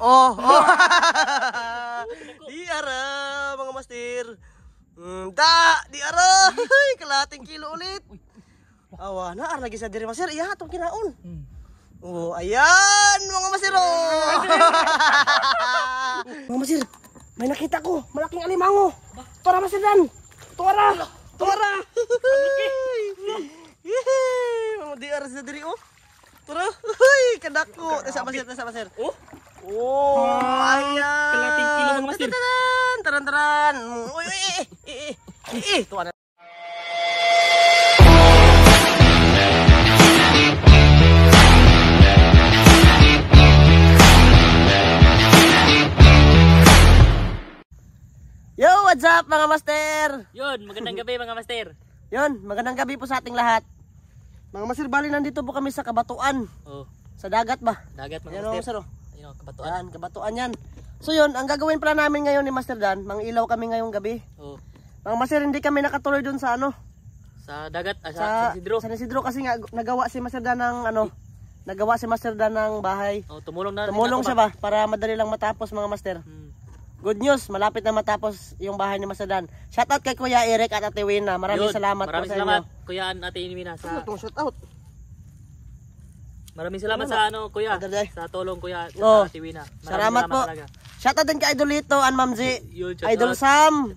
oh, oh. arah mga master. Hmm, da, diara. kelating kilo ulit. Awa nah ar lagi sa masir, ya Iya, itong kinaon. Hmm. Oh, ayan, mga master. Oh. mga master, may nakita ko. Malaking alimango. Tora, master Dan. Tora. Tora. Yehey, mga diara sa oh. Tora. hei kedaku. Tidak masir, tidak masir. Oh. Oh, ah, ayan. Kalating kilo mga master. Taran, taran, taran. Uy, uy, eh, eh, eh, Tuwa na. Yo, what's up mga master? Yun, magandang gabi mga master. Yun, magandang gabi po sa ating lahat. Mga master, bali nandito po kami sa Kabatuan. Oh. Sa dagat ba? Dagat mga Yan, oh, master. Mga master, oh. Oh, kabatuan. Yan, kabatuan yan. So yun, ang gagawin pala namin ngayon ni Master Dan, mangilaw kami ngayong gabi. Oo. Oh. Mga Master, hindi kami nakatuloy dun sa ano? Sa dagat, ah, sa, sa San Isidro. Sidro kasi nga, nagawa si Master Dan ng ano, nagawa si Master Dan ng bahay. Oh, tumulong na. Tumulong siya ba? Para madali lang matapos mga Master. Hmm. Good news, malapit na matapos yung bahay ni Master Dan. Shout out kay Kuya Eric at Ate Wina. Maraming Yun, salamat maraming po sa salamat, inyo. Maraming salamat Kuya at Ate Wina sa Ito, ano shout out. Maraming salamat sa ano, kuya. Sa tulong, kuya. Oh. Sa Tiwina. Salamat po. Talaga. Shout out din kay Idolito and Ma'am Z. Idol Sam.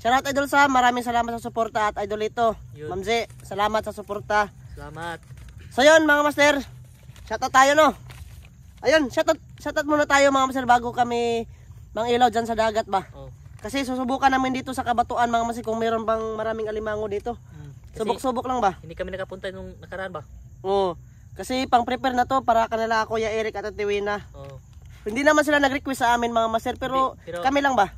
Shout out Idol Sam. Maraming salamat sa suporta at Idolito. Lito. Ma'am Z, salamat sa suporta. Salamat. So yun mga master, shout out tayo no. Ayun, shout out, shout out muna tayo mga master bago kami mangilaw diyan sa dagat ba. Oh. Kasi susubukan namin dito sa kabatuan mga master kung meron bang maraming alimango dito. Hmm. Subok-subok lang ba? Hindi kami nakapunta nung nakaraan ba? Oo. Oh. Kasi pang-prepare na to para kanila ya Eric at Ate Wina. Oo. Oh. Hindi naman sila nag-request sa amin mga master pero, pero kami lang ba?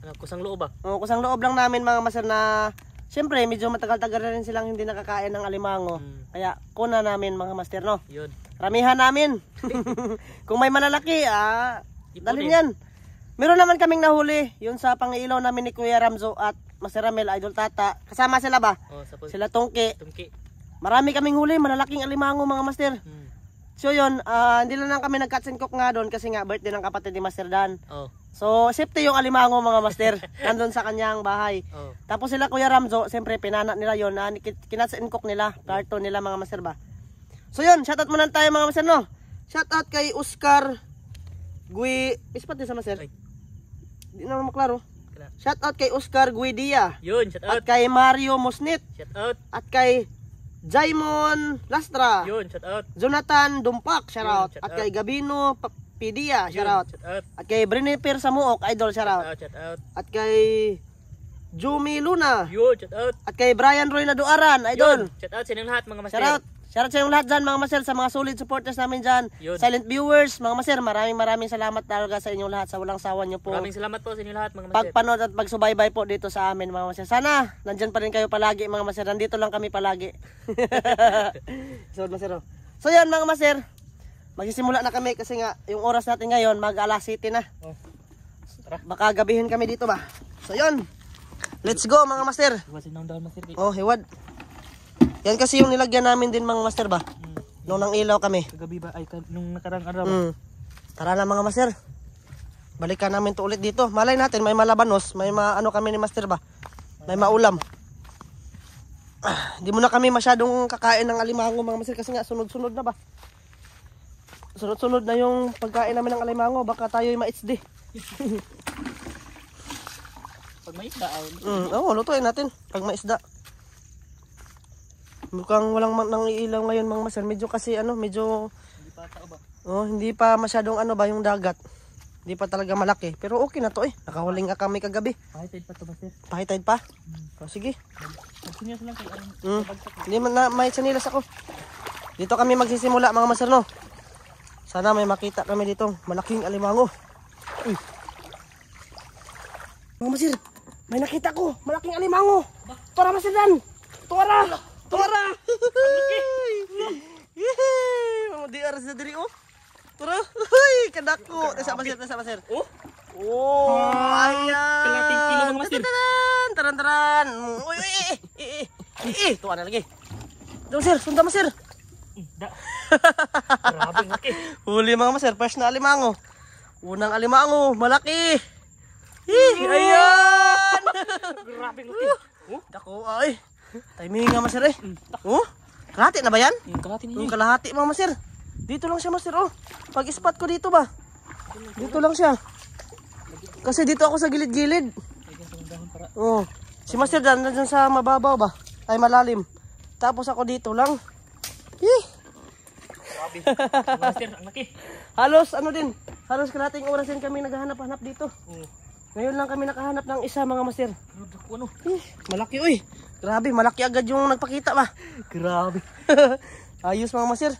Ano, kusang loob ba? Oo, oh, kusang loob lang namin mga master na Siyempre, medyo matagal-tagal na rin silang hindi nakakain ng alimango. Hmm. Kaya, kuna namin mga master, no? Yun. Ramihan namin. Kung may malalaki, ah, dalhin yan. Meron naman kaming nahuli. Yun sa pangilaw namin ni Kuya Ramzo at Master Ramel, Idol Tata. Kasama sila ba? Oh, sa sila Tungki. Tungki. Marami kaming huli, malalaking alimango mga master. Hmm. So yun, uh, hindi lang kami nag-catch and cook nga doon kasi nga birthday ng kapatid ni Master Dan. Oh. So, safety yung alimango mga master. Nandun sa kanyang bahay. Oh. Tapos sila Kuya Ramzo, siyempre pinana nila yon ah, na kinatsa cook nila, parto nila mga master ba. So yun, shoutout muna tayo mga master no. Shoutout kay Oscar Gui, ispat din sa master. Hindi na maklaro. Shoutout kay Oscar Guidia. Yun, shoutout. At kay Mario Musnit. Shoutout. At kay Jaimon Lastra. Yun, shout out. Jonathan Dumpak, shout out. At kay Gabino P Pidia, shout out. At kay Briniper Samuok, idol, shout out. Shout out, At kay Jumi Luna. Yun, shout out. At kay Brian Roy Naduaran, idol. shout out sa inyong lahat mga master. Shout out. Shoutout sa inyong lahat dyan mga maser sa mga solid supporters namin dyan. Yun. Silent viewers, mga maser, maraming maraming salamat talaga sa inyong lahat sa walang sawan nyo po. Maraming salamat po sa inyong lahat mga maser. Pagpanood at pagsubaybay po dito sa amin mga maser. Sana nandyan pa rin kayo palagi mga maser. Nandito lang kami palagi. so, maser, oh. so yan mga maser, magsisimula na kami kasi nga yung oras natin ngayon mag alas 7 na. Oh. Baka gabihin kami dito ba? So yun. Let's go mga master. Hiwad sinang down master. Oh, hiwad. Yan kasi yung nilagyan namin din mga master ba? Mm. Nung nang ilaw kami. Kagabi ba? Ay, nung nakarang araw. Mm. Tara na mga master. Balikan namin to ulit dito. Malay natin, may malabanos. May maano kami ni master ba? May maulam. Hindi ah, mo kami masyadong kakain ng alimango mga master kasi nga sunod-sunod na ba? Sunod-sunod na yung pagkain namin ng alimango. Baka tayo'y yung ma-HD. Pag may isda, mm, oo, lutuin natin. Pag may isda. Mukhang walang nang iilaw ngayon mga masal. Medyo kasi ano, medyo hindi pa taoba. Oh, hindi pa masyadong ano ba yung dagat. Hindi pa talaga malaki. Pero okay na to eh. Nakahuling ka kami kagabi. Pahitid pa to ba sir? Pahitid pa? Hmm. Oh, sige. Magsinyas lang kayo. Um, mm. Hindi man na, may sanilas ako. Dito kami magsisimula mga masal no. Sana may makita kami dito. Malaking alimango. Uy. Mga masir, may nakita ko. Malaking alimango. Tora masir dan. Tora. Tora. Tara! Mau di arah oh. Tara, hei, kendaku. Tesa masir, tesa masir. Oh. Oh, ayah. Kena tinggi lo masir. Taran, taran, taran. Oi, eh, eh, tuh ada lagi. Tuh masir, sunta masir. Dah. Huli mga masir, fresh na alimango. Unang alimango, malaki. Ih, ayan. Grabe laki. dako ay. Timing nga masir eh. Oh, kalahati na ba yan? Yung kalahati niya. Yung kalahati mga masir. Dito lang siya masir oh. Pag spot ko dito ba? Dito lang siya. Kasi dito ako sa gilid-gilid. Oh. Si Master Dan nandiyan sa mababaw ba? Ay malalim. Tapos ako dito lang. Eh. Grabe. Master, ang laki. Halos ano din, halos kalating oras din kami naghahanap-hanap dito. Oh. Ngayon lang kami nakahanap ng isa mga master. Ano, ano? Eh, malaki oy. Grabe, malaki agad yung nagpakita ba? Grabe. Ayos mga masir.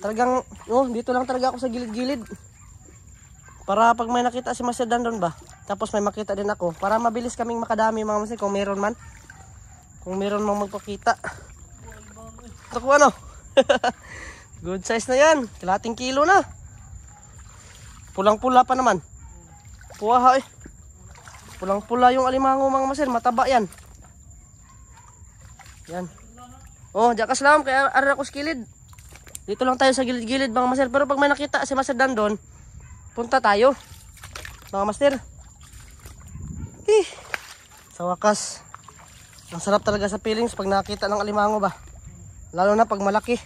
Talagang, oh, dito lang talaga ako sa gilid-gilid. Para pag may nakita si Master Dan doon ba? Tapos may makita din ako. Para mabilis kaming makadami mga masir kung meron man. Kung meron mang magpakita. Ako ano? Good size na yan. Kalating kilo na. Pulang-pula pa naman. Puwaha eh. Pulang-pula yung alimango mga masir. Mataba yan. Yan. Oh, jakas lang kaya ara ko skilid. Dito lang tayo sa gilid-gilid mga master. Pero pag may nakita si Master Dan doon, punta tayo. Mga master. Eh, sa wakas. Ang sarap talaga sa feelings pag nakita ng alimango ba. Lalo na pag malaki.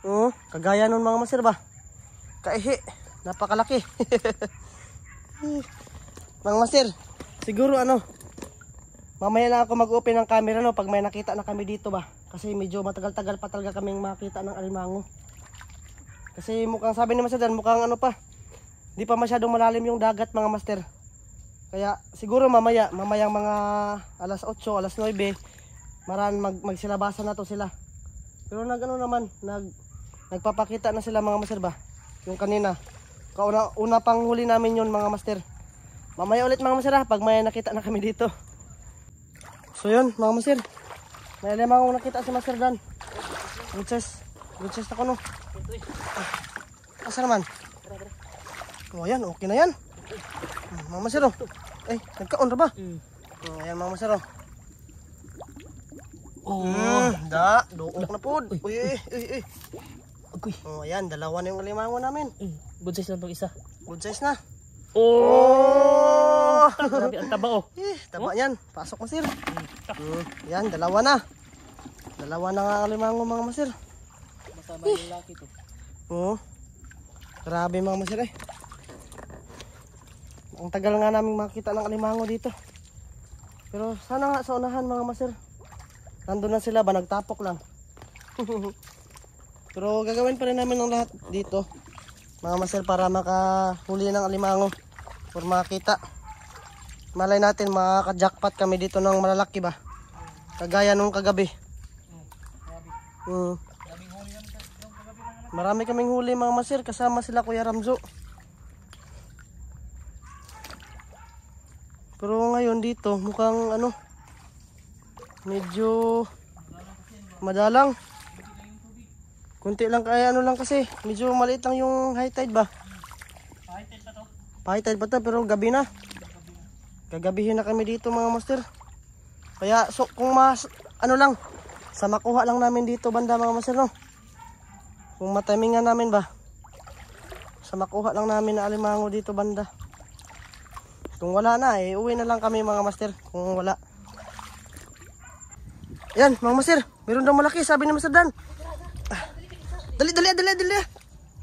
Oh, kagaya nun mga master ba. Kaihi, napakalaki. mga master, siguro ano, Mamaya lang ako mag-open ng camera no pag may nakita na kami dito ba. Kasi medyo matagal-tagal pa talaga kaming makita ng alimango. Kasi mukhang sabi ni Masadan, mukhang ano pa. Hindi pa masyadong malalim yung dagat mga master. Kaya siguro mamaya, mamayang mga alas 8, alas 9, maran mag magsilabasan na to sila. Pero nagano naman, nag nagpapakita na sila mga master ba. Yung kanina. Kauna una pang huli namin yun mga master. Mamaya ulit mga master ha, pag may nakita na kami dito. So yun, mga masir. Nailima kong nakita si Master Dan. Good chest. Good chest ako no. Asa naman? O oh, yan, okay na yan. Hmm, mga masir oh. Eh, nagkaon na ba? O oh, yan mga masir oh. Oh, mm, da, dook na po. Uy, uy, uy, uy. Okay. Oh, ayan, dalawa na yung limango namin. Mm, good size na itong isa. Good size na. Oh! Puta, grabe ang taba oh. Eh, taba oh? yan. Pasok masir. Hmm. Yan, dalawa na. Dalawa na nga limango mga masir. Masama yung laki to. Oo. Oh. Grabe mga masir eh. Ang tagal nga namin makita ng alimango dito. Pero sana nga sa unahan mga masir. Nandun na sila ba? Nagtapok lang. Pero gagawin pa rin namin ng lahat dito. Mga masir para makahuli ng alimango. Para makita. Malay natin makaka-jackpot kami dito ng malalaki ba. Kagaya nung kagabi. Mm. Marami kaming huli mga masir kasama sila Kuya Ramzo. Pero ngayon dito mukhang ano medyo madalang. Kunti lang kaya ano lang kasi medyo maliit lang yung high tide ba. High tide pa to. High tide pa to pero gabi na. Gagabihin na kami dito mga master. Kaya so, kung mas, ano lang, sa makuha lang namin dito banda mga master no. Kung matimingan namin ba. Sa makuha lang namin na alimango dito banda. Kung wala na eh, uwi na lang kami mga master. Kung wala. Yan mga master, meron daw malaki sabi ni Master Dan. Ah, dali, dali, dali, dali.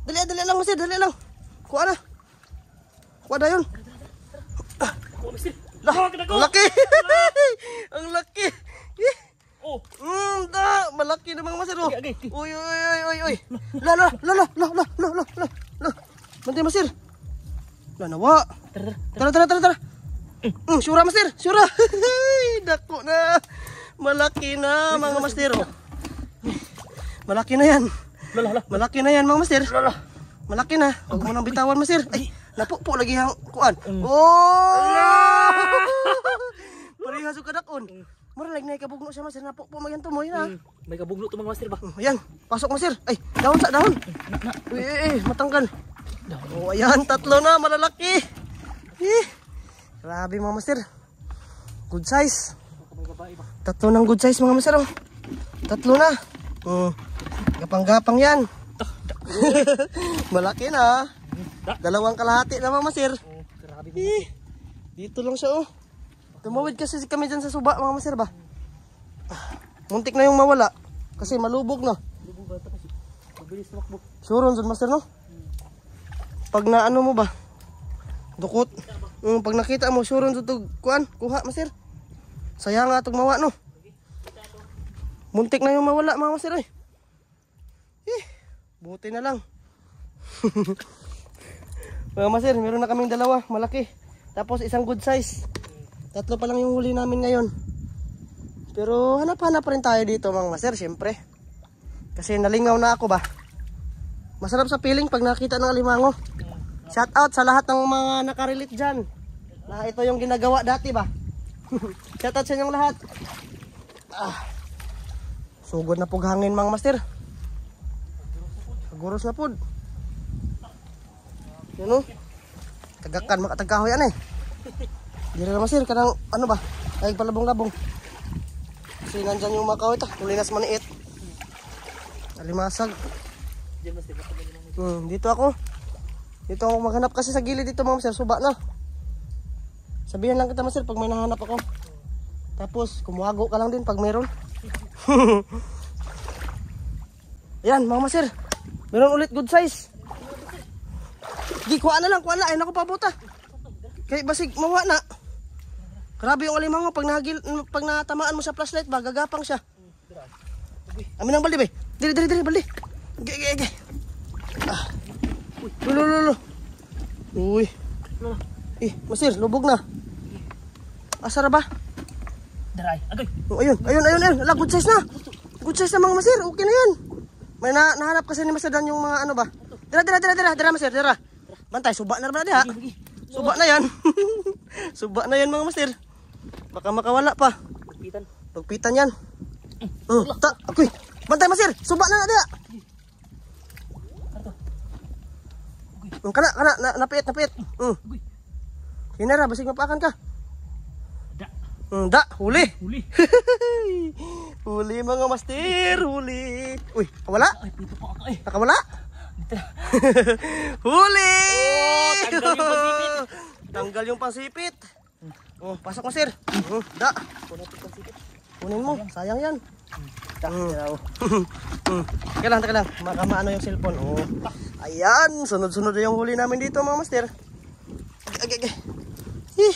Dali, dali lang master, dali lang. Kuha na. Kuha na yun. Lah, laki. Ang laki. Oh. Mm, da, malaki namang masir iya, Uy, uy, uy, uy, uy. La, la, la, la, la, la, la, la, la, la. masir. La nawa. Tara, tara, tara, tara. tara. Eh. Hmm, syura masir, syura. Dako na. Malaki na eh, mga masir Malaki na yan. Malaki na yan mga masir. Malaki na. Huwag oh, mo nang bitawan masir. Ay. Eh. Napupo lagi hang kuan. Mm. Oh! Parehas ug kadakon. Mm. Mura lang nay kabugno sama master napupo man to mo na. Mm. May kabugno to mga master ba? Ayan, pasok master. Ay, dahon sa dahon. Uy, eh, matanggal. Oh, ayan, tatlo na, malalaki. Eh, grabe mga master. Good size. Tatlo ng good size mga master. Oh. Tatlo na. Oh. Gapang-gapang yan. Ah, Malaki na. Dalawang kalahati naman ma sir. Oh, grabe. Eh, dito lang siya oh. Tumawid kasi kami dyan sa suba mga masir ba. Ah, muntik na yung mawala. Kasi malubog na. Malubog bata kasi. Mabilis tumakbo. Sure, Ronson Master no? Pag naano mo ba? Dukot. Um, pag nakita mo, suron Ronson to kuan, kuha masir. Sayang nga tog mawa no. Muntik na yung mawala mga masir eh. Eh, buti na lang. Mga masir, meron na kaming dalawa, malaki. Tapos isang good size. Tatlo pa lang yung huli namin ngayon. Pero hanap-hanap pa rin tayo dito mga masir, syempre. Kasi nalingaw na ako ba. Masarap sa feeling pag nakita ng alimango. Shout out sa lahat ng mga nakarelate dyan. Na ito yung ginagawa dati ba. Shout out sa inyong lahat. Ah. Sugod na pug hangin mga master. Guros na pud. Yun o. Oh. Tagakan, makatagaho yan eh. Dira na masir, kanang ano ba? Ay, palabong-labong. Kasi nandyan yung mga kawit ah. Tulinas maniit. Alimasag. Hmm, dito ako. Dito ako maghanap kasi sa gilid dito mga masir. Suba na. Sabihan lang kita masir pag may nahanap ako. Tapos, kumuwago ka lang din pag meron. ayan mga masir. Meron ulit good size. Gikuha na lang, kuha na. Ay, naku, pabuta. Ah. Kay basig, mawa na. Grabe yung alimango. Pag, nahagil, pag natamaan mo sa flashlight ba, gagapang siya. Amin ang baldi, be. Dili, dili, dili, baldi. Ge, ge, ge. Ah. Uy, Lulo, lulo. Uy. Eh, masir, lubog na. Asara ba? Daray. Agay. Oh, ayun, ayun, ayun, ayun. Ala, good size na. Good size na mga masir. Okay na yun. May na nahanap kasi ni Masadan yung mga ano ba. Dira, dira, dira, dira, dira, masir, dira. Bantay, suba na naman diha. Suba na yan. suba na yan mga master. Baka makawala pa. Pagpitan. Pagpitan yan. Oh, uh, ta, akoy. Bantay master, suba na na diha. Oh, kana, kana, na, napit, napit. Mm. Oh. Hinara, basig mapakan ka. Da. Mm, da, huli. Huli. huli mga master, huli. Uy, kawala? Ay, pito pa ako eh. Nakawala? Huli! Oh, tanggal yung pasipit. Tanggal yung pansipit. Oh, pasok mo, sir. Oh, da. Kunin mo, sayang yan. Mm. Tanggal. Oh. Teka lang, teka lang. Makamaano yung cellphone. Oh. Ayan, sunod-sunod yung huli namin dito, mga master. Okay, okay. Eh.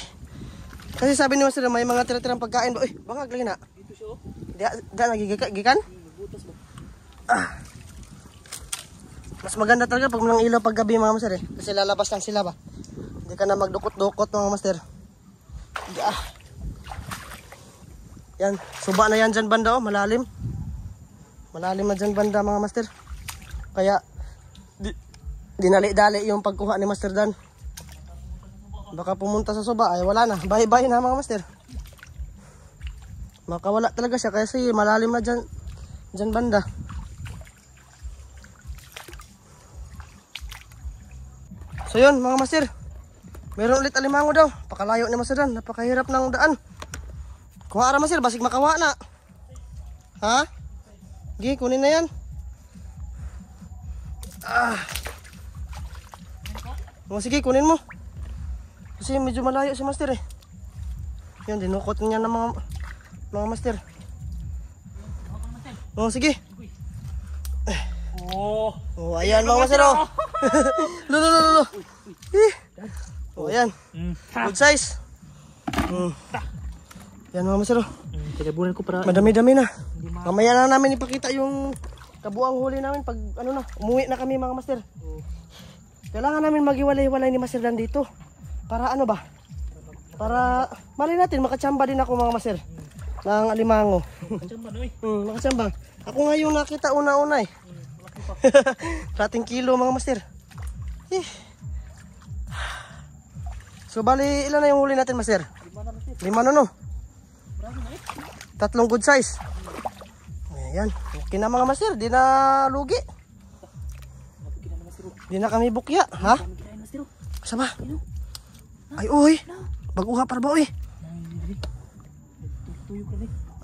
Kasi sabi ni master, may mga tira-tirang pagkain. Uy, bangag lagi na. Dito siya, oh. Diyan, nagigikan? Hmm, butas ba? Ah. Mas maganda talaga pag walang ilaw pag gabi mga master eh. Kasi lalabas lang sila ba. Hindi ka na magdukot-dukot mga master. Yeah. Yan, suba na yan dyan banda oh, malalim. Malalim na dyan banda mga master. Kaya, di, dinali-dali yung pagkuha ni Master Dan. Baka pumunta sa suba, ay wala na. Bye-bye na mga master. Makawala talaga siya kasi malalim na dyan, dyan banda. So yun mga master. Meron ulit alimango daw. Pakalayo ni master dan. Napakahirap ng daan. Kuha ra master. Basig makawa na. Ha? Gi, kunin na yan. Ah. O, sige, kunin mo. Kasi medyo malayo si master eh. Yan, dinukot niya ng mga mga master. Oh, sige. Oh. Oh, ayan mga master oh. Lo, lo, lo, lo. Eh. Oh, ayan. Mm. Good size. Mm. Oh. Yan mga masero. Mm, Tinabunan ko para... Madami-dami na. Mamaya na namin ipakita yung kabuang huli namin pag ano na, umuwi na kami mga master. Mm. Kailangan namin maghiwalay-hiwalay ni Master Dan dito. Para ano ba? Para mali natin, makachamba din ako mga master. Mm. Ng alimango. Makachamba no eh. mm, makachamba. Ako nga yung nakita una-una eh. Mm, 30 kilo mga master. Eh. So bali ilan na yung huli natin, Master? Lima na, Master. Lima na no. Eh. Tatlong good size. Ayan, okay na mga Master, di na lugi. Oh. Di na kami bukya, ha? Kasama. Oh. Oh. Ay, uy. Ano? Baguha para ba, uy. Eh.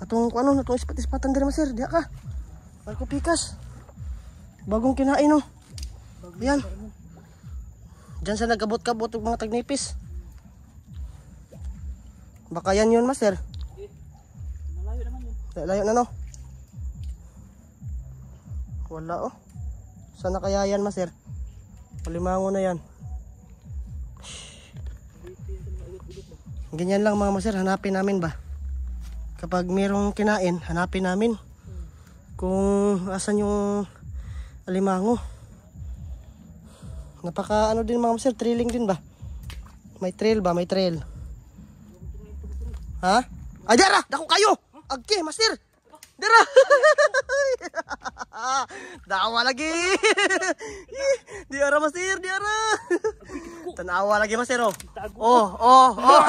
Atong ano, atong ispat-ispatan diri Master, Di ka. Barko pikas. Bagong kinain no. Ayan. Ano? Diyan sa nagkabot kabot yung mga tagnipis. Baka yan yun, master. Malayo naman yun. Layo na, no? Wala, oh. Sana kaya yan, master. Palimango na yan. Ganyan lang mga master, hanapin namin ba? Kapag merong kinain, hanapin namin. Kung asan yung alimango. Napaka ano din mga sir, thrilling din ba? May trail ba? May trail. Ha? Ay, dara! Dako kayo! Agke, master! Dara! Dawa lagi! diara, master! Diara! Tanawa lagi, master, oh! Oh, oh, oh!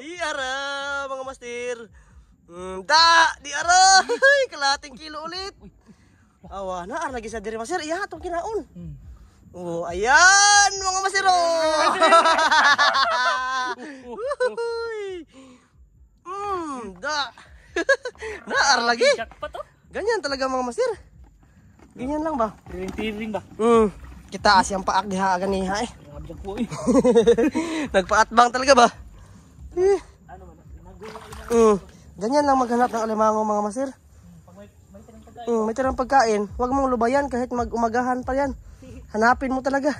diara, mga master! Mm, da! Diara! Kalating kilo ulit! Awa, naar lagi sa diri, master. Iya, itong kinaon. Hmm. Oh, ayan mga masiro. mm, da. Naar lagi. Jackpot oh. Ganyan talaga mga masir. Ganyan lang ba? Tiring-tiring ba? Mm. Kita asyang paak diha ganiha eh. Nagpaatbang talaga ba? Eh. Ano ba? Mm. Ganyan lang maghanap ng alimango mga masir. Mm, may tirang pagkain. Huwag mong lubayan kahit mag-umagahan pa yan. Hanapin mo talaga.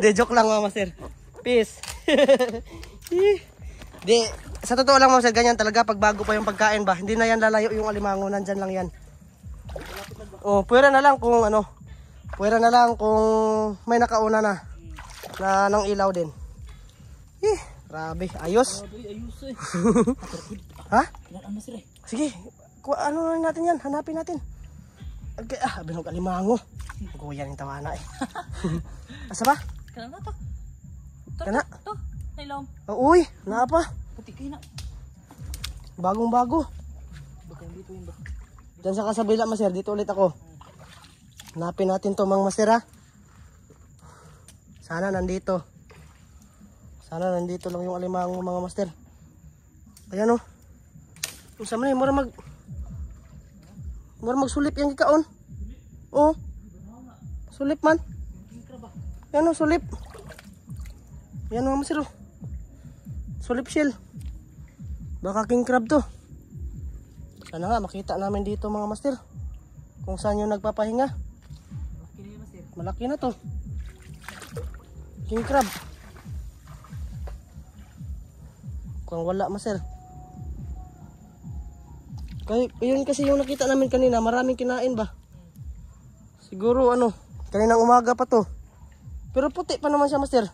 De, joke lang mama sir. Peace. De sa totoo lang mama sir, ganyan talaga pag bago pa yung pagkain ba. Hindi na yan lalayo yung alimango, nandiyan lang yan. Oh, pwera na lang kung ano. Pwera na lang kung may nakauna na. Na ng ilaw din. Eh, grabe, ayos. Grabe, ayos eh. ha? Eh. Sige, ano natin yan, hanapin natin. Okay, ah, binog alimango. Guya tawa na eh. Asa ba? Kana na to. to Kana? To, nailom. Oh, ah, uy, na pa. Puti kayo na. Ah. Bagong bago. Baka dito yun ba? Diyan sa kasabila, maser. Dito ulit ako. Hanapin natin to, mang master ha. Sana nandito. Sana nandito lang yung alimango, mga master. Ayan o. Oh. Usam na mura mag... Mura magsulip yang gikaon. Oh. Sulip man. Yan o, oh, sulip. Yan o, masiro. Sulip shell. Baka king crab to. Sana nga, makita namin dito mga master. Kung saan yung nagpapahinga. Malaki na, master. Malaki na to. King crab. Kung wala master. Kay, yun kasi yung nakita namin kanina, maraming kinain ba? Siguro ano, kaninang umaga pa to. Pero puti pa naman siya, master.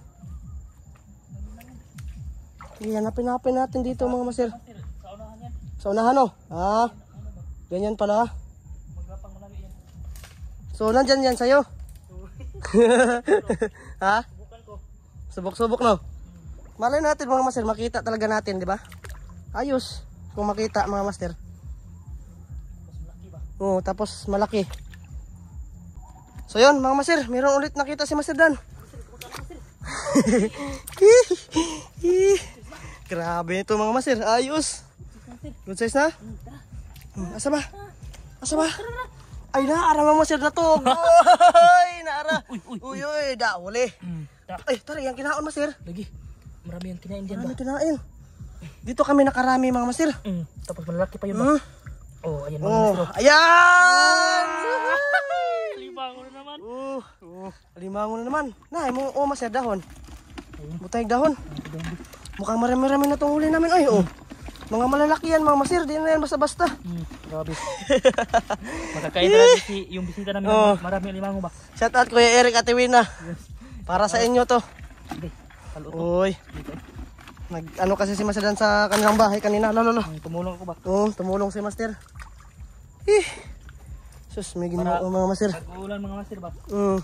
Hanapin-hanapin natin dito mga master. Sa unahan oh. no? Ha? Ah, ganyan pala. So, nandyan yan sa'yo? ha? Subok-subok no? Malay natin mga master, makita talaga natin, di ba? Ayos, kung makita mga master. Oh, tapos malaki. So yun, mga masir, meron ulit nakita si Masir Dan. Grabe ito mga masir, ayos. Good size na? Hmm, asa ba? Asa ba? Ay, ara mga masir na to. Uy, naara. Uy, uy, da, uli. Hmm, Ay, tara, yung kinaon masir. Lagi, marami yung kinain dyan ba? Marami kinain. Dito kami nakarami mga masir. Hmm, tapos malaki pa yun ba? Oh, ayan. Oh, ayan! Alimango na naman. Oh, oh. Alimango na naman. Na, mo, oh, masaya dahon. Butay dahon. Mukhang marami-rami na tong huli namin. Ay, oh. Mga malalaki yan, mga masir, di na yan basta-basta. Hmm, grabe. Magkakain na bisi, eh! yung bisita namin, oh. marami limango ba? Shout out Kuya Eric at Wina. Yes. Para sa inyo to. Uy. Nag ano kasi si Master dan sa kanilang bahay kanina. Lolo, lolo. Ay, tumulong ako ba? Oo, tumulong si Master. Eh. Sus, may ginawa ko mga Master. Nag-uulan mga Master ba? Mm.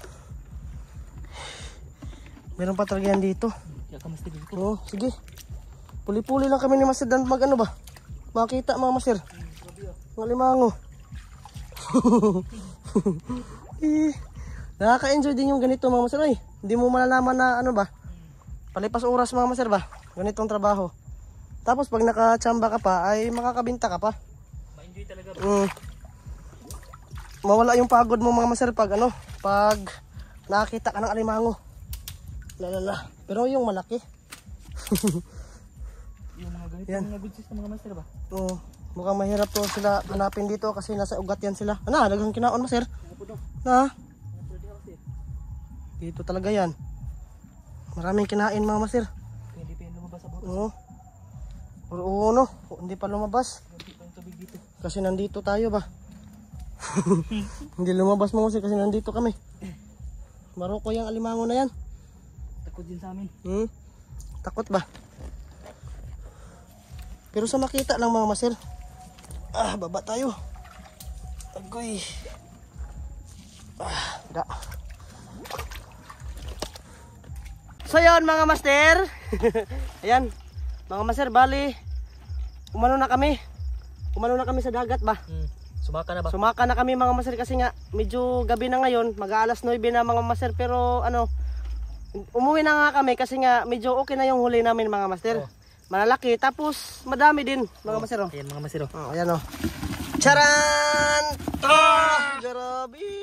Meron pa talaga yan dito. Kaya ka Master dito. Oo, sige. Puli-puli lang kami ni Master dan mag ano ba? Makita mga Master. Mga limango. eh. Nakaka-enjoy din yung ganito mga Master. Ay, hindi mo malalaman na ano ba? Palipas oras mga Master ba? Ganitong trabaho. Tapos pag nakachamba ka pa, ay makakabinta ka pa. Ma-enjoy talaga ba? Mm. Mawala yung pagod mo mga maser pag ano, pag nakita ka ng alimango. Lalala. Pero yung malaki. yung mga ganito yan. mga good sa mga master ba? Oo. Mm. Mukhang mahirap to sila hanapin dito kasi nasa ugat yan sila. Ana, dagang kinaon maser. Na. Dito talaga yan. Maraming kinain mga maser. Oo. Oo, ano? hindi pa lumabas. Kasi nandito tayo ba? hindi lumabas mo kasi kasi nandito kami. Maroko yung alimango na yan. Takot din sa amin. Hmm? Takot ba? Pero sa makita lang mga masir. Ah, baba tayo. Agoy. Ah, da. So yun mga master. Ayan. Mga master, bali. Umano na kami. Umano na kami sa dagat ba? Hmm. Sumaka na ba? Sumaka na kami mga master kasi nga medyo gabi na ngayon. Mag-aalas 9 na mga master pero ano. Umuwi na nga kami kasi nga medyo okay na yung huli namin mga master. Oh. Malalaki. Tapos madami din mga oh. master. Ayan mga master. Oh, oh ayan oh. Charan! Ah! Grabe!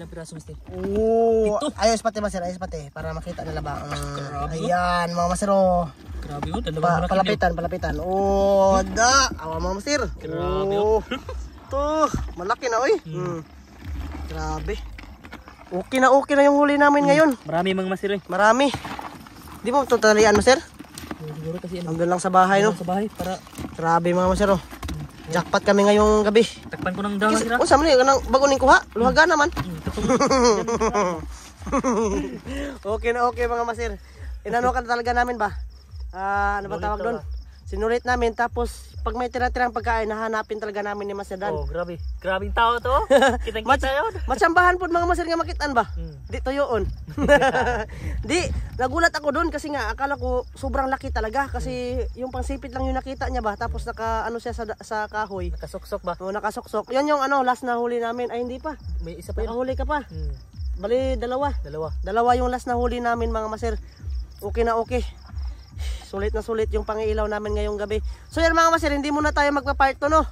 Ilang piraso, mister? Oo. Ayos pati, masira, Ayos pati. Para makita nila ba. Um, ayan, mga masiro. Oh. Grabe yun. Oh, dalawa pa, palapitan, palapitan. Oo, oh, da. Awa mga masir. Grabe yun. Ito. Malaki na, oy. Hmm. hmm. Grabe. Okay na, okay na yung huli namin hmm. ngayon. Marami mga masir, eh. Marami. Di ba tutalian, sir? Siguro kasi ano. Hanggang lang sa bahay, no? Sa bahay, para. Grabe mga master, oh. Jackpot kami ngayong gabi. Takpan ko ng dawa sira. Unsa man ni bago ning kuha? Luhaga naman. Mm, okay na okay mga masir. Inano ka talaga namin ba? uh, ano ba tawag doon? Sinulit namin tapos pag may tira-tirang pagkain, nahanapin talaga namin ni Masedan. Oh, grabe. Grabe Grabing tao to. Kitang-kita Mats yun. Matsambahan po mga Maser nga makitaan ba? Hmm. Di tuyoon. Di, nagulat ako doon kasi nga, akala ko sobrang laki talaga. Kasi hmm. yung pangsipit lang yung nakita niya ba? Tapos naka, ano siya sa, sa kahoy. Nakasuksok ba? Oo, nakasuksok. Yan yung ano, last na huli namin. Ay, hindi pa. May isa pa yun. Nakahuli ka pa. Hmm. Bali, dalawa. Dalawa. Dalawa yung last na huli namin mga Maser. Okay na okay. Sulit na sulit yung pangilaw namin ngayong gabi. So yan mga masir, hindi muna tayo magpa-part to no.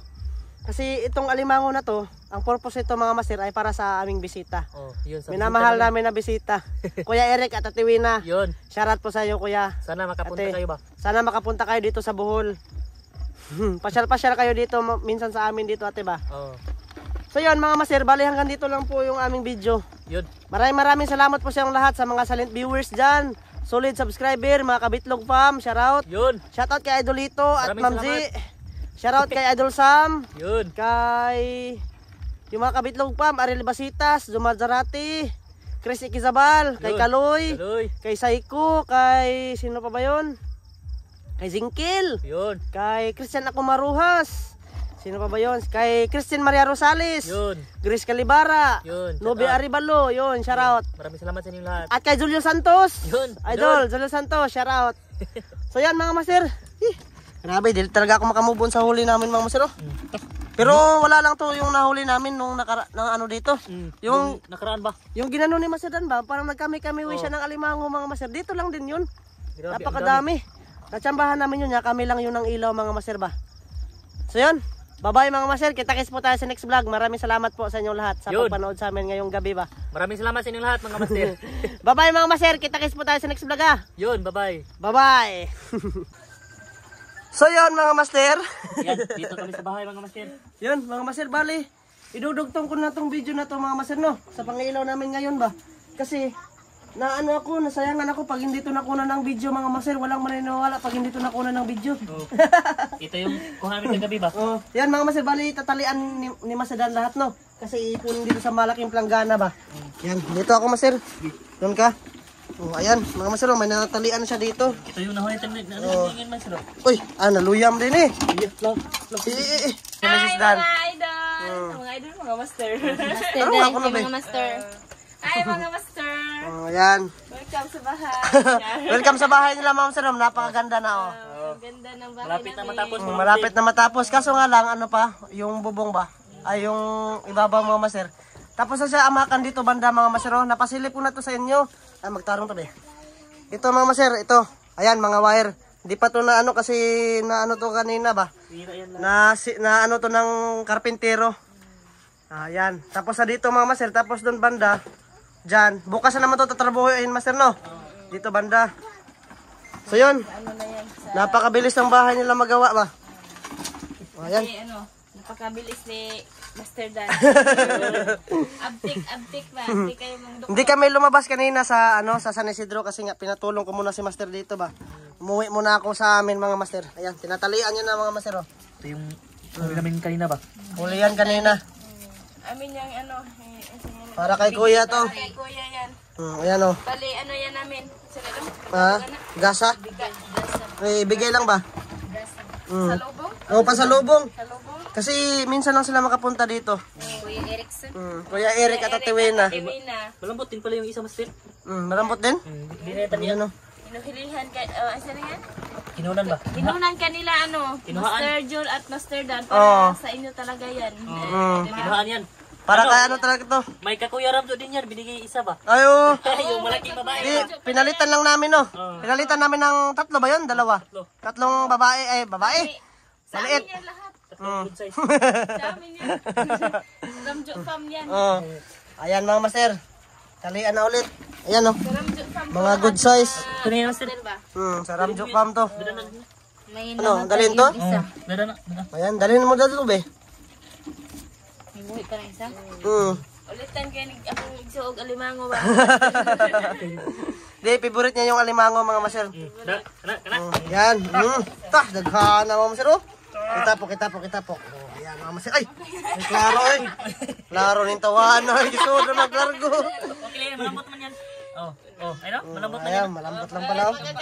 Kasi itong alimango na to, ang purpose nito mga masir ay para sa aming bisita. Oh, yun, sa Minamahal namin na bisita. kuya Eric at Ate Wina. Yun. Shoutout po sa iyo kuya. Sana makapunta Ate, kayo ba? Sana makapunta kayo dito sa Bohol. Hmm, pasyal-pasyal kayo dito minsan sa amin dito ate ba? Oh. So yun mga masir, bali hanggang dito lang po yung aming video. Yun. Maraming maraming salamat po sa lahat sa mga silent viewers dyan. Solid subscriber, mga kabitlog fam, shoutout. Yun. Shoutout kay Idolito at mamzi Shoutout kay Idol Sam. Yun. Kay yung mga kabitlog fam, Ariel Basitas, Zumal Zarate, Chris Ikizabal, Yun. kay Kaloy, Kaloy, kay Saiko, kay sino pa ba yun? Kay Zingkil. Yun. Kay Christian Akumaruhas. Sino pa ba yun? Kay Christian Maria Rosales. Yun. Grace Calibara. Yun. Nobe out. Yun, shout out. Maraming salamat sa inyo lahat. At kay Julio Santos. Yun. Idol, Julio Santos, shout out. so yan mga master. Eh, grabe, dili talaga ako makamove on sa huli namin mga master. Oh. Mm. Pero wala lang to yung nahuli namin nung nakara nang ano dito. Mm. Yung nung nakaraan ba? Yung ginano ni Master Dan ba? Parang nagkami-kami oh. siya ng alimango mga master. Dito lang din yun. Grabe, Napakadami. Natsambahan namin yun. Niya. Kami lang yun ng ilaw mga master ba? So yun. Bye-bye mga master. Kita-kits po tayo sa next vlog. Maraming salamat po sa inyong lahat sa Yun. pagpanood sa amin ngayong gabi ba. Maraming salamat sa inyong lahat mga master. bye-bye mga master. Kita-kits po tayo sa next vlog ha. Yun, bye-bye. Bye-bye. so yun mga master. Yan, dito kami sa bahay mga master. Yun mga master, bali. Idudugtong ko na tong video na to mga master no. Sa pangilaw namin ngayon ba. Kasi na ano ako, nasayangan ako pag hindi to nakuna ng video mga maser, walang maniniwala pag hindi to nakuna ng video. Oh. Ito yung kuhanin kagabi ba? Oh, yan mga maser, bali tatalian ni, ni Masedan lahat no. Kasi ipunin dito sa malaking planggana ba. Yan, dito ako maser. Doon ka. Oh, ayan, mga maser, oh, may natalian siya dito. Ito yung nahuli tayo na oh. tingin maser. Uy, ah naluyam din eh. Yeah, no, no. Hi, mga idol. Oh. Mga idol, mga master. Master, mga master. Hi, mga master. Oh, yan. Welcome sa bahay. Welcome sa bahay nila, Ma'am Sanom. Napakaganda na, oh. Oh, ang ganda ng bahay Malapit na matapos. Mm, Malapit na matapos. Kaso nga lang, ano pa, yung bubong ba? Ay, yung ibabaw mga maser. Tapos na siya amakan dito banda mga maser. Oh. Napasilip ko na to sa inyo. Ah, magtarong to, be. Ito mga maser, ito. Ayan, mga wire. Hindi pa to na ano kasi na ano to kanina ba? Na, si, na ano to ng karpintero. Ah, yan. Tapos sa dito mga maser, tapos doon banda, Diyan. Bukas na naman to tatrabaho yun, master, no? Dito banda. So, yun. Ano napakabilis ng bahay nila magawa, ba? O, oh, ayan. ano, napakabilis ni Master Dan. abtik, abtik ba? Abtik hmm. kayo mong Hindi kami lumabas kanina sa, ano, sa San Isidro kasi nga pinatulong ko muna si Master dito, ba? Umuwi muna ako sa amin, mga Master. Ayan, tinatalian yun na, mga Master, oh. Ito yung huli namin kanina ba? Huli yan kanina amin yung ano. Eh, yung Para kay kuya to. Para kay kuya yan. Hmm, ayan o. Oh. Bali, ano yan namin? Ha? Ano gasa? Bigay, gasa. Eh, bigay lang ba? Gasa. Mm. Sa Salubong? Oo, oh, pasalubong. Salubong. Kasi minsan lang sila makapunta dito. Eh, kuya Erickson. Mm. Kuya Eric at Ate Wena. Malambot pala yung isa mas fit. Mm, malambot din? Mm. Bineta niya. Ano? Inuhilihan ka, oh, asa na yan? Kinunan ba? Kinunan kanila ano, Kinuhaan. Master Joel at Master Dan para oh. sa inyo talaga yan. Oh. Mm. Kinuhaan yan. Para ano? kaya ano talaga to? May kakuyaram to din yan, binigay isa ba? Ayo. yung malaki babae. Di, pinalitan lang namin no. Oh. Pinalitan namin ng tatlo ba yun? Dalawa. Tatlo. Tatlong babae, eh babae. Sa Maliit. amin yan lahat. Mm. Sa amin yan. Ramjo fam yan. Oh. Ayan mga master. Talian na ulit. Ayan no. Mga good size. Ito na master. Hmm, sa Ramjo fam to. May ano, dalhin to? Mm. Dalhin na. Ayan, dalhin mo dito be. Buhi ka ng isa? Oo. Mm. Ulitan kayo akong igsuog alimango ba? Hindi, favorite niya yung alimango mga masir. Mm. Kana, kana. Mm, yan. Mm. Tah, daghan na mga masir oh. kita po, kita po. ayan oh, mga masir. Ay, klaro eh. Klaro rin tawahan na. Gusto na naglargo. Okay, malambot man yan. Oh, oh, ayun, oh, malambot na yan. Malambot lang pala. Pagkagap,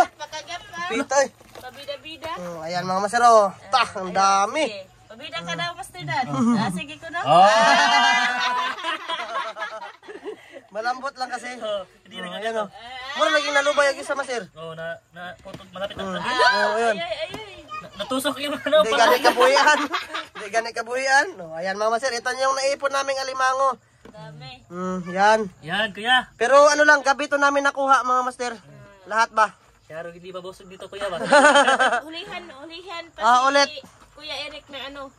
oh. pagkagap. Pitay. Eh. Pabida-bida. Ayan mga masir oh. Tah, ang dami. Pabida ka daw, Master Dan. Ah, sige ko na. Oh. Malambot lang kasi. Oh, hindi na oh, ganyan. Oh. Mura naging nalubay ang isa, Master. Oo, oh, na, na, putog, malapit ang sabi. Oo, oh, oh ayun. Ay, Natusok yung ano. Hindi ganit kabuhian. Hindi ganit kabuhian. No, oh, ayan mga Master, ito yung naipon naming alimango. Dami. Mm, yan. Yan, kuya. Pero ano lang, gabi to namin nakuha mga Master. Lahat ba? Pero hindi ba busog dito kuya ba? ulihan, ulihan. Pati... Ah, ulit. Kuya Eric na ano,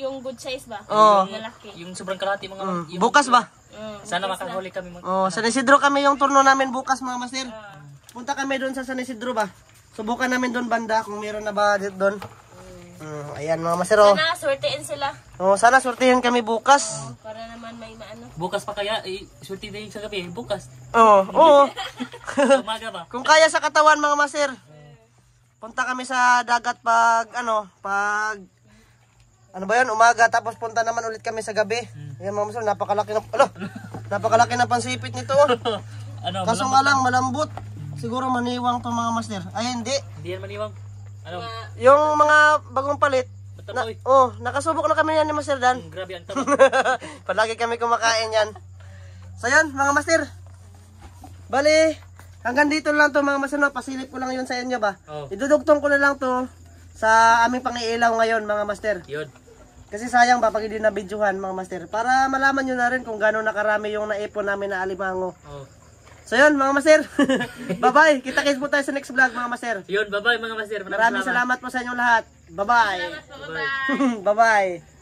yung good size ba? Oo. Yung malaki. Yung sobrang kalahati mga... Mm. Yung, bukas ba? Mm, sana bukas makahuli kami mga... Oh, San Isidro kami yung turno namin bukas mga master. Uh. Punta kami doon sa San Isidro ba? Subukan namin doon banda kung meron na ba doon. Mm. Mm, ayan mga master. Oh. Sana sortein sila. Oh, sana sortehin kami bukas. Oh, para naman may maano. Bukas pa kaya eh, sortein din sa gabi bukas. Oo, oh, oo. Oh. Umaga ba? Kung kaya sa katawan mga master punta kami sa dagat pag ano, pag ano ba yun, umaga tapos punta naman ulit kami sa gabi. Hmm. Ayan mga musol, napakalaki na, alo, napakalaki na pansipit nito. Oh. ano, Kaso nga lang, malambot. Siguro maniwang to mga master. Ay, hindi. Hindi yan maniwang. Ano? Yung mga bagong palit, na, oh, nakasubok na kami yan ni Master Dan. Mm, grabe ang Palagi kami kumakain yan. So yan, mga Master. Bali, Hanggang dito lang to mga masano, pasilip ko lang yun sa inyo ba. Oh. Idudugtong ko na lang to sa aming pangiilaw ngayon mga master. Yun. Kasi sayang ba pag hindi na videohan mga master. Para malaman nyo na rin kung gano'n nakarami yung naipon namin na alimango. Oh. So yun mga master. bye-bye. Kita-kits po tayo sa next vlog mga master. Yun, bye-bye mga master. Maraming, Maraming salamat. salamat po sa inyong lahat. Bye bye. Bye-bye. Bye-bye.